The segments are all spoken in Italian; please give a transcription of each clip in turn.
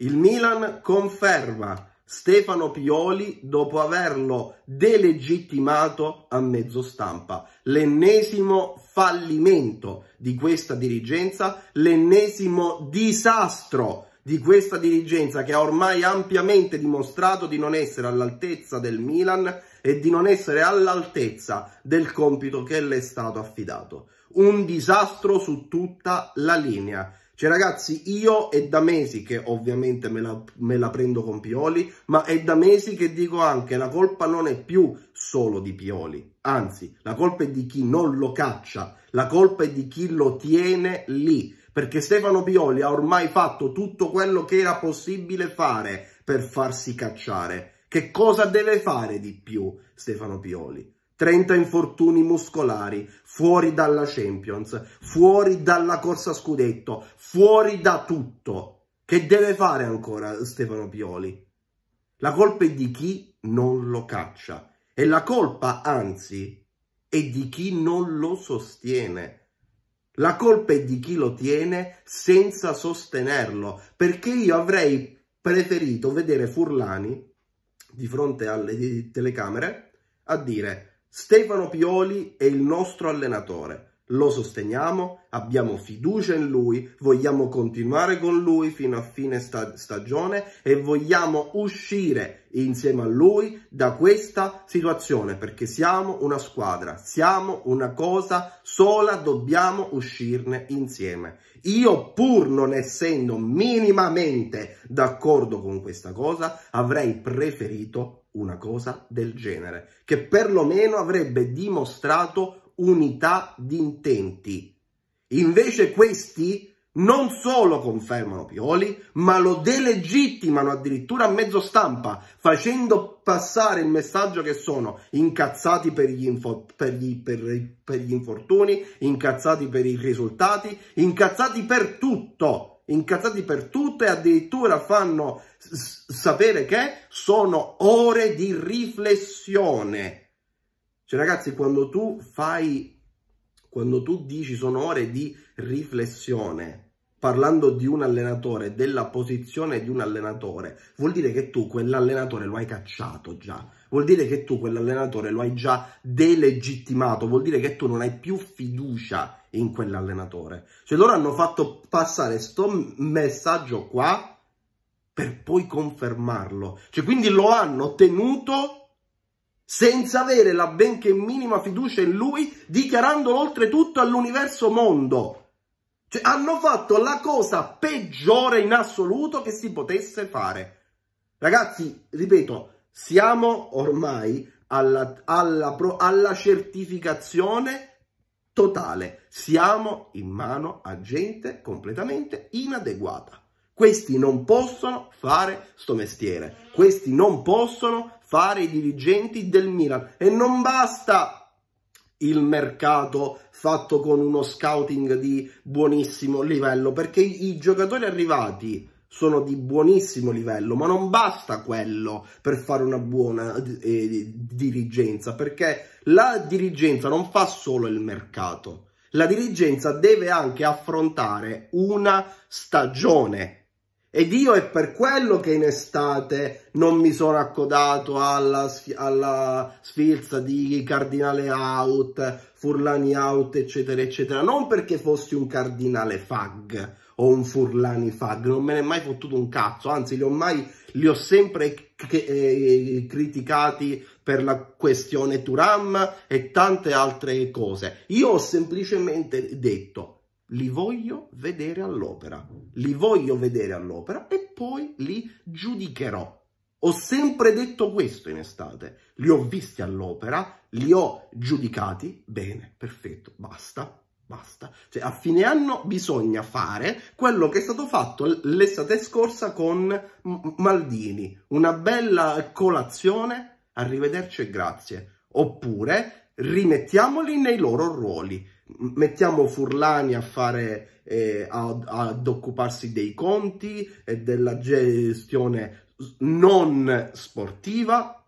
Il Milan conferma Stefano Pioli dopo averlo delegittimato a mezzo stampa. L'ennesimo fallimento di questa dirigenza, l'ennesimo disastro di questa dirigenza che ha ormai ampiamente dimostrato di non essere all'altezza del Milan e di non essere all'altezza del compito che le è stato affidato. Un disastro su tutta la linea. Cioè ragazzi, io è da mesi che ovviamente me la, me la, prendo con Pioli, ma è da mesi che dico anche la colpa non è più solo di Pioli, anzi la colpa è di chi non lo caccia, la colpa è di chi lo tiene lì, perché Stefano Pioli ha ormai fatto tutto quello che era possibile fare per farsi cacciare. Che cosa deve fare di più Stefano Pioli? 30 infortuni muscolari, fuori dalla Champions, fuori dalla corsa scudetto, fuori da tutto. Che deve fare ancora Stefano Pioli? La colpa è di chi non lo caccia e la colpa, anzi, è di chi non lo sostiene. La colpa è di chi lo tiene senza sostenerlo, perché io avrei preferito vedere Furlani di fronte alle telecamere a dire Stefano Pioli è il nostro allenatore, lo sosteniamo, abbiamo fiducia in lui, vogliamo continuare con lui fino a fine sta stagione e vogliamo uscire insieme a lui da questa situazione perché siamo una squadra, siamo una cosa sola, dobbiamo uscirne insieme. Io pur non essendo minimamente d'accordo con questa cosa avrei preferito una cosa del genere, che perlomeno avrebbe dimostrato unità di intenti. Invece questi non solo confermano Pioli, ma lo delegittimano addirittura a mezzo stampa, facendo passare il messaggio che sono incazzati per gli, info, per gli, per, per gli infortuni, incazzati per i risultati, incazzati per tutto, incazzati per tutto e addirittura fanno sapere che sono ore di riflessione. Cioè ragazzi, quando tu fai, quando tu dici sono ore di riflessione, parlando di un allenatore, della posizione di un allenatore, vuol dire che tu quell'allenatore lo hai cacciato già, vuol dire che tu quell'allenatore lo hai già delegittimato, vuol dire che tu non hai più fiducia in quell'allenatore. Cioè loro hanno fatto passare sto messaggio qua per poi confermarlo. Cioè, quindi lo hanno tenuto senza avere la benché minima fiducia in lui, dichiarandolo oltretutto all'universo mondo. Cioè, hanno fatto la cosa peggiore in assoluto che si potesse fare. Ragazzi, ripeto, siamo ormai alla, alla, alla certificazione totale. Siamo in mano a gente completamente inadeguata. Questi non possono fare sto mestiere. Questi non possono fare i dirigenti del Milan. E non basta il mercato fatto con uno scouting di buonissimo livello, perché i giocatori arrivati sono di buonissimo livello, ma non basta quello per fare una buona eh, dirigenza, perché la dirigenza non fa solo il mercato, la dirigenza deve anche affrontare una stagione ed io è per quello che in estate non mi sono accodato alla, alla sfilza di cardinale out, furlani out, eccetera, eccetera. Non perché fossi un cardinale fag o un furlani fag, non me ne è mai fottuto un cazzo, anzi li ho mai, li ho sempre eh, criticati per la questione Turam e tante altre cose. Io ho semplicemente detto li voglio vedere all'opera, li voglio vedere all'opera e poi li giudicherò. Ho sempre detto questo in estate, li ho visti all'opera, li ho giudicati, bene, perfetto, basta, basta. Cioè, a fine anno bisogna fare quello che è stato fatto l'estate scorsa con Maldini, una bella colazione, arrivederci e grazie. Oppure rimettiamoli nei loro ruoli, mettiamo Furlani a fare eh, ad, ad occuparsi dei conti e della gestione non sportiva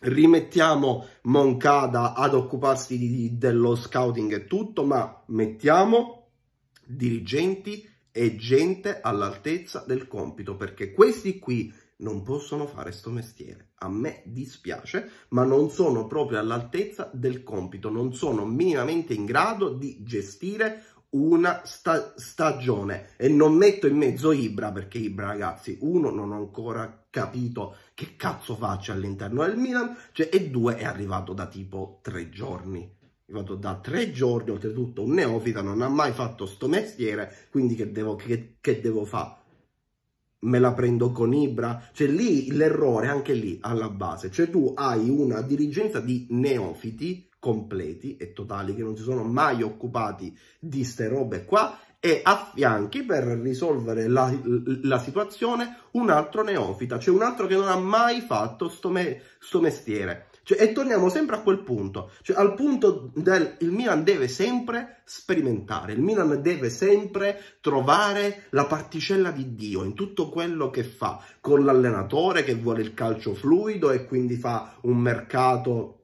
rimettiamo Moncada ad occuparsi di, dello scouting e tutto ma mettiamo dirigenti e gente all'altezza del compito perché questi qui non possono fare sto mestiere. A me dispiace, ma non sono proprio all'altezza del compito, non sono minimamente in grado di gestire una sta stagione e non metto in mezzo Ibra perché Ibra ragazzi uno non ho ancora capito che cazzo faccia all'interno del Milan cioè, e due è arrivato da tipo tre giorni è arrivato da tre giorni, oltretutto un neofita non ha mai fatto sto mestiere, quindi che devo, che, che devo fare? me la prendo con Ibra, cioè lì l'errore anche lì alla base, cioè tu hai una dirigenza di neofiti completi e totali che non si sono mai occupati di ste robe qua e affianchi per risolvere la, la, situazione un altro neofita, cioè un altro che non ha mai fatto sto, me, sto mestiere. Cioè, e torniamo sempre a quel punto, cioè al punto del il Milan deve sempre sperimentare, il Milan deve sempre trovare la particella di Dio in tutto quello che fa, con l'allenatore che vuole il calcio fluido e quindi fa un mercato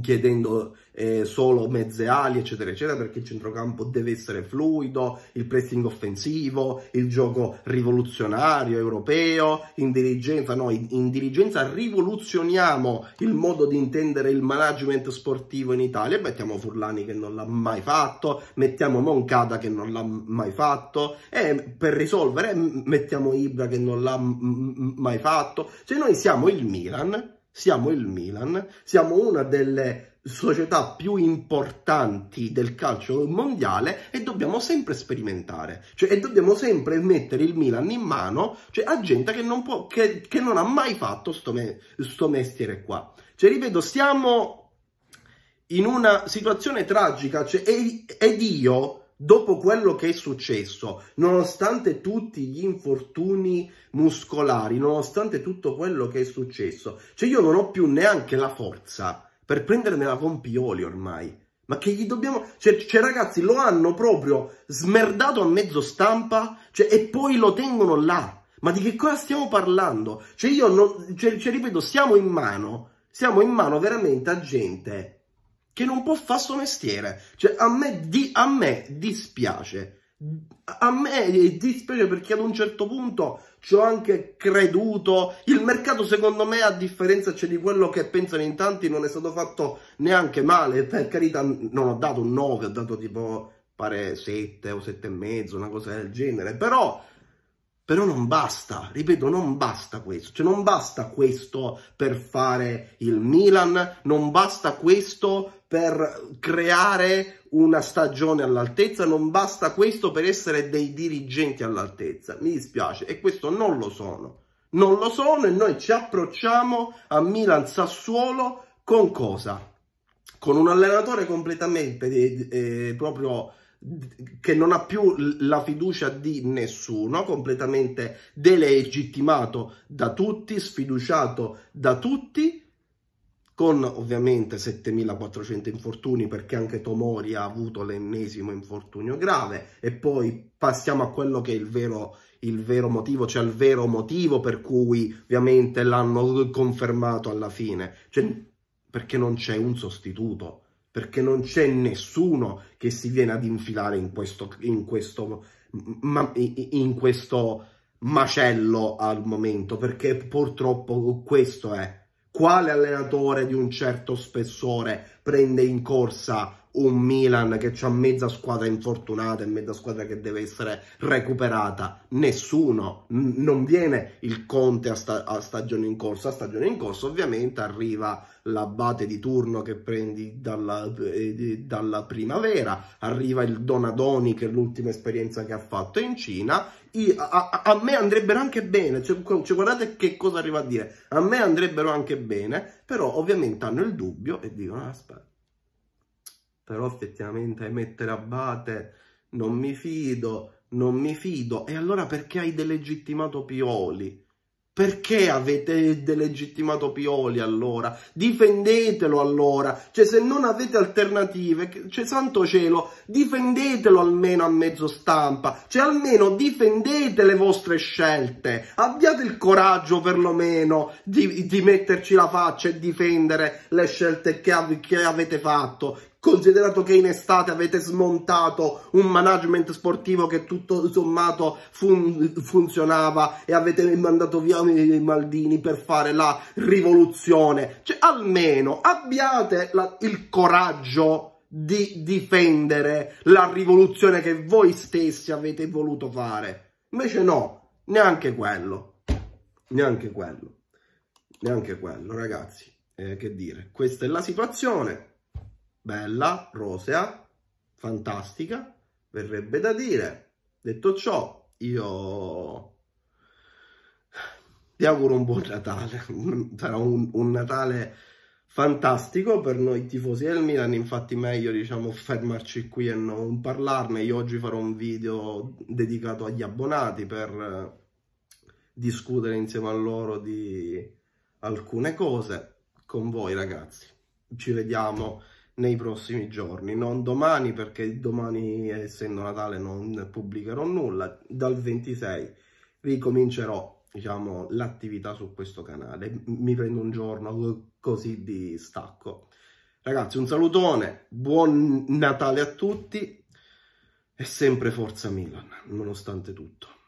chiedendo eh, solo mezze ali, eccetera, eccetera, perché il centrocampo deve essere fluido, il pressing offensivo, il gioco rivoluzionario, europeo, in dirigenza, noi in, dirigenza rivoluzioniamo il modo di intendere il management sportivo in Italia, mettiamo Furlani che non l'ha mai fatto, mettiamo Moncada che non l'ha mai fatto, e per risolvere mettiamo Ibra che non l'ha mai fatto, se noi siamo il Milan siamo il Milan, siamo una delle società più importanti del calcio mondiale e dobbiamo sempre sperimentare, cioè e dobbiamo sempre mettere il Milan in mano cioè, a gente che non, può, che, che non ha mai fatto sto, me, sto mestiere qua. Cioè, ripeto, siamo in una situazione tragica cioè, ed io dopo quello che è successo, nonostante tutti gli infortuni muscolari, nonostante tutto quello che è successo, cioè io non ho più neanche la forza per prendermela con Pioli ormai. Ma che gli dobbiamo... Cioè, cioè, ragazzi, lo hanno proprio smerdato a mezzo stampa cioè, e poi lo tengono là. Ma di che cosa stiamo parlando? Cioè, io non... Cioè, cioè ripeto, siamo in mano. Siamo in mano veramente a gente che non può fare suo mestiere. Cioè, a me, di, a me dispiace. A me dispiace perché ad un certo punto ci ho anche creduto. Il mercato, secondo me, a differenza cioè, di quello che pensano in tanti, non è stato fatto neanche male. Per carità, non ho dato un 9, ho dato tipo pare 7 o 7 e mezzo, una cosa del genere. Però però non basta, ripeto, non basta questo, cioè non basta questo per fare il Milan, non basta questo per creare una stagione all'altezza, non basta questo per essere dei dirigenti all'altezza, mi dispiace, e questo non lo sono. Non lo sono e noi ci approcciamo a Milan Sassuolo con cosa? Con un allenatore completamente eh, eh proprio che non ha più la fiducia di nessuno, completamente delegittimato da tutti, sfiduciato da tutti, con ovviamente 7400 infortuni perché anche Tomori ha avuto l'ennesimo infortunio grave e poi passiamo a quello che è il vero, il vero motivo, cioè il vero motivo per cui ovviamente l'hanno confermato alla fine, cioè, perché non c'è un sostituto perché non c'è nessuno che si viene ad infilare in questo, in questo, in questo macello al momento, perché purtroppo questo è. Quale allenatore di un certo spessore prende in corsa un Milan che ha mezza squadra infortunata e mezza squadra che deve essere recuperata. Nessuno, non viene il Conte a, sta a, stagione in corso. A stagione in corso ovviamente arriva l'abate di turno che prendi dalla, eh, dalla primavera, arriva il Donadoni che è l'ultima esperienza che ha fatto in Cina. I, a, a, a, me andrebbero anche bene, cioè, cioè, guardate che cosa arriva a dire, a me andrebbero anche bene, però ovviamente hanno il dubbio e dicono ah, aspetta però effettivamente mettere abate non mi fido, non mi fido. E allora perché hai delegittimato Pioli? Perché avete delegittimato Pioli allora? Difendetelo allora, cioè se non avete alternative, cioè santo cielo, difendetelo almeno a mezzo stampa, cioè almeno difendete le vostre scelte, abbiate il coraggio perlomeno di, di metterci la faccia e difendere le scelte che, av che avete fatto, considerato che in estate avete smontato un management sportivo che tutto sommato fun funzionava e avete mandato via i Maldini per fare la rivoluzione. Cioè, almeno abbiate la, il coraggio di difendere la rivoluzione che voi stessi avete voluto fare. Invece no, neanche quello. Neanche quello. Neanche quello, ragazzi. Eh, che dire, questa è la situazione bella, rosea, fantastica, verrebbe da dire. Detto ciò, io ti auguro un buon Natale, sarà un, un, Natale fantastico per noi tifosi del Milan, infatti meglio diciamo fermarci qui e non parlarne, io oggi farò un video dedicato agli abbonati per eh, discutere insieme a loro di alcune cose con voi ragazzi, ci vediamo nei prossimi giorni, non domani perché domani essendo Natale non pubblicherò nulla, dal 26 ricomincerò diciamo l'attività su questo canale, mi prendo un giorno così di stacco. Ragazzi un salutone, buon Natale a tutti e sempre forza Milan, nonostante tutto.